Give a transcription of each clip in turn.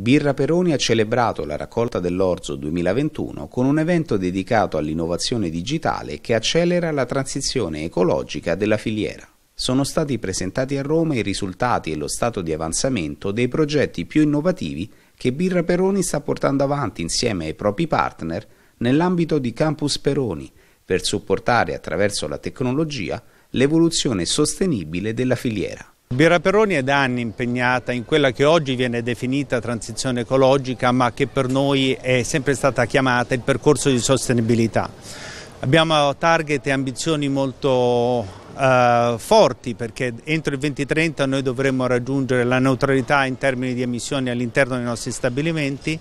Birra Peroni ha celebrato la raccolta dell'orzo 2021 con un evento dedicato all'innovazione digitale che accelera la transizione ecologica della filiera. Sono stati presentati a Roma i risultati e lo stato di avanzamento dei progetti più innovativi che Birra Peroni sta portando avanti insieme ai propri partner nell'ambito di Campus Peroni per supportare attraverso la tecnologia l'evoluzione sostenibile della filiera. Birra Peroni è da anni impegnata in quella che oggi viene definita transizione ecologica ma che per noi è sempre stata chiamata il percorso di sostenibilità. Abbiamo target e ambizioni molto eh, forti perché entro il 2030 noi dovremmo raggiungere la neutralità in termini di emissioni all'interno dei nostri stabilimenti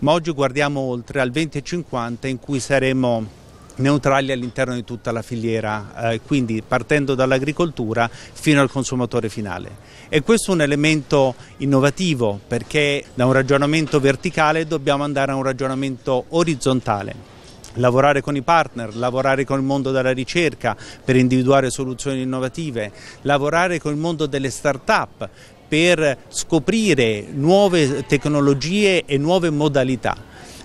ma oggi guardiamo oltre al 2050 in cui saremo neutrali all'interno di tutta la filiera, eh, quindi partendo dall'agricoltura fino al consumatore finale. E questo è un elemento innovativo perché da un ragionamento verticale dobbiamo andare a un ragionamento orizzontale lavorare con i partner, lavorare con il mondo della ricerca per individuare soluzioni innovative, lavorare con il mondo delle start-up per scoprire nuove tecnologie e nuove modalità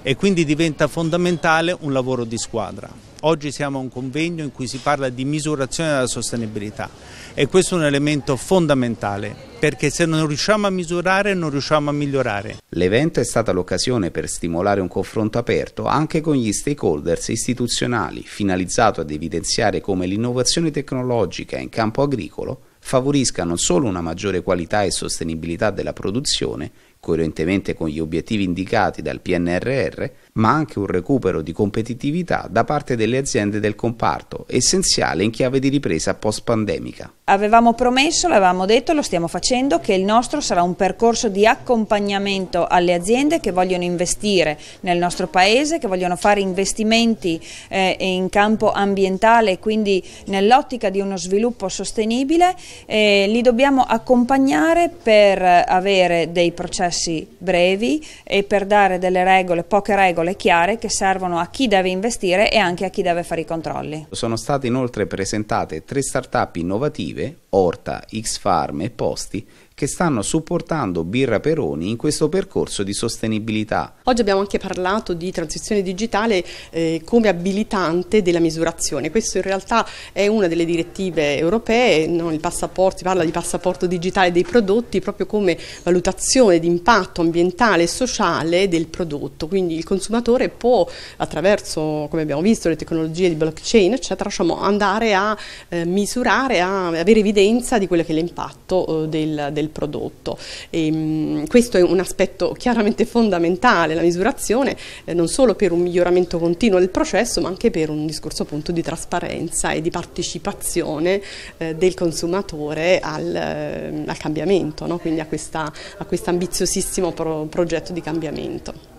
e quindi diventa fondamentale un lavoro di squadra. Oggi siamo a un convegno in cui si parla di misurazione della sostenibilità e questo è un elemento fondamentale perché se non riusciamo a misurare non riusciamo a migliorare. L'evento è stata l'occasione per stimolare un confronto aperto anche con gli stakeholders istituzionali, finalizzato ad evidenziare come l'innovazione tecnologica in campo agricolo favorisca non solo una maggiore qualità e sostenibilità della produzione, coerentemente con gli obiettivi indicati dal PNRR, ma anche un recupero di competitività da parte delle aziende del comparto, essenziale in chiave di ripresa post-pandemica. Avevamo promesso, l'avevamo detto, lo stiamo facendo, che il nostro sarà un percorso di accompagnamento alle aziende che vogliono investire nel nostro paese, che vogliono fare investimenti eh, in campo ambientale quindi nell'ottica di uno sviluppo sostenibile. Eh, li dobbiamo accompagnare per avere dei processi processi brevi e per dare delle regole, poche regole chiare che servono a chi deve investire e anche a chi deve fare i controlli. Sono state inoltre presentate tre start-up innovative, Orta, X-Farm e Posti, che stanno supportando Birra Peroni in questo percorso di sostenibilità. Oggi abbiamo anche parlato di transizione digitale eh, come abilitante della misurazione. Questo in realtà è una delle direttive europee, no? il passaporto, si parla di passaporto digitale dei prodotti proprio come valutazione di impatto ambientale e sociale del prodotto. Quindi il consumatore può attraverso, come abbiamo visto, le tecnologie di blockchain, eccetera, diciamo, andare a eh, misurare, a avere evidenza di quello che è l'impatto eh, del, del del prodotto. E, ehm, mh, questo è un aspetto chiaramente fondamentale, la misurazione eh, non solo per un miglioramento continuo del processo ma anche per un discorso appunto di trasparenza e di partecipazione eh, del consumatore al, eh, al cambiamento, no? quindi a, questa, a questo ambiziosissimo pro progetto di cambiamento.